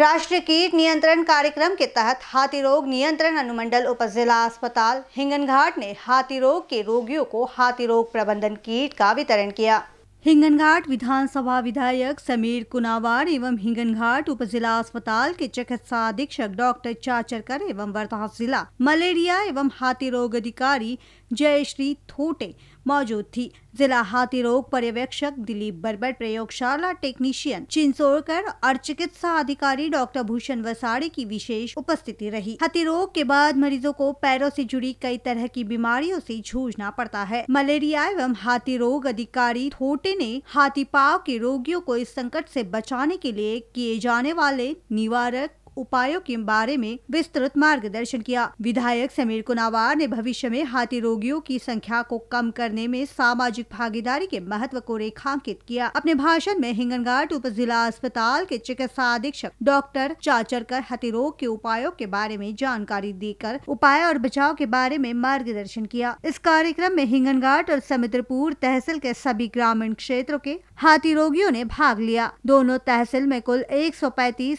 राष्ट्रीय कीट नियंत्रण कार्यक्रम के तहत हाथी रोग नियंत्रण अनुमंडल उप जिला अस्पताल हिंगनघाट ने हाथी रोग के रोगियों को हाथी रोग प्रबंधन कीट का वितरण किया हिंगनघाट विधानसभा विधायक समीर कुनावार एवं हिंगनघाट उपजिला अस्पताल के चिकित्सा अधीक्षक डॉक्टर चाचरकर एवं वर्धा जिला मलेरिया एवं हाथी रोग अधिकारी जयश्री थोटे मौजूद थी जिला हाथी रोग पर्यवेक्षक दिलीप बर्बर प्रयोगशाला टेक्नीशियन चिंसोरकर और चिकित्सा अधिकारी डॉक्टर भूषण वसाड़ी की विशेष उपस्थिति रही हाथी रोग के बाद मरीजों को पैरों से जुड़ी कई तरह की बीमारियों से जूझना पड़ता है मलेरिया एवं हाथी रोग अधिकारी थोटे ने हाथी पाव के रोगियों को इस संकट से बचाने के लिए किए जाने वाले निवारक उपायों के बारे में विस्तृत मार्गदर्शन किया विधायक समीर कुनावार ने भविष्य में हाथी रोगियों की संख्या को कम करने में सामाजिक भागीदारी के महत्व को रेखांकित किया अपने भाषण में हिंगनघाट उप जिला अस्पताल के चिकित्सा अधीक्षक डॉक्टर चाचरकर हाथी रोग के उपायों के बारे में जानकारी देकर उपाय और बचाव के बारे में मार्गदर्शन किया इस कार्यक्रम में हिंगनघाट और समित्रपुर तहसील के सभी ग्रामीण क्षेत्रों के हाथी रोगियों ने भाग लिया दोनों तहसील में कुल एक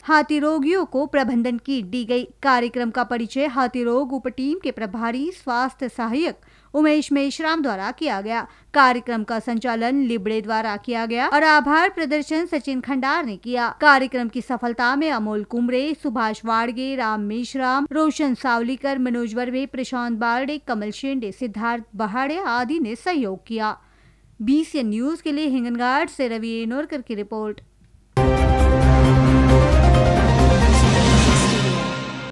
हाथी रोगियों को प्रबंधन की दी गई कार्यक्रम का परिचय हाथी रोग उप टीम के प्रभारी स्वास्थ्य सहायक उमेश मेश्राम द्वारा किया गया कार्यक्रम का संचालन लिबड़े द्वारा किया गया और आभार प्रदर्शन सचिन खंडार ने किया कार्यक्रम की सफलता में अमोल कुमरे सुभाष वाड़गे राम मेश्राम रोशन सावलीकर मनोज वर्वे प्रशांत बारडे कमल शेंडे सिद्धार्थ बहाड़े आदि ने सहयोग किया बीसीएन न्यूज के लिए हिंगनगाड़ से रवि एनोरकर की रिपोर्ट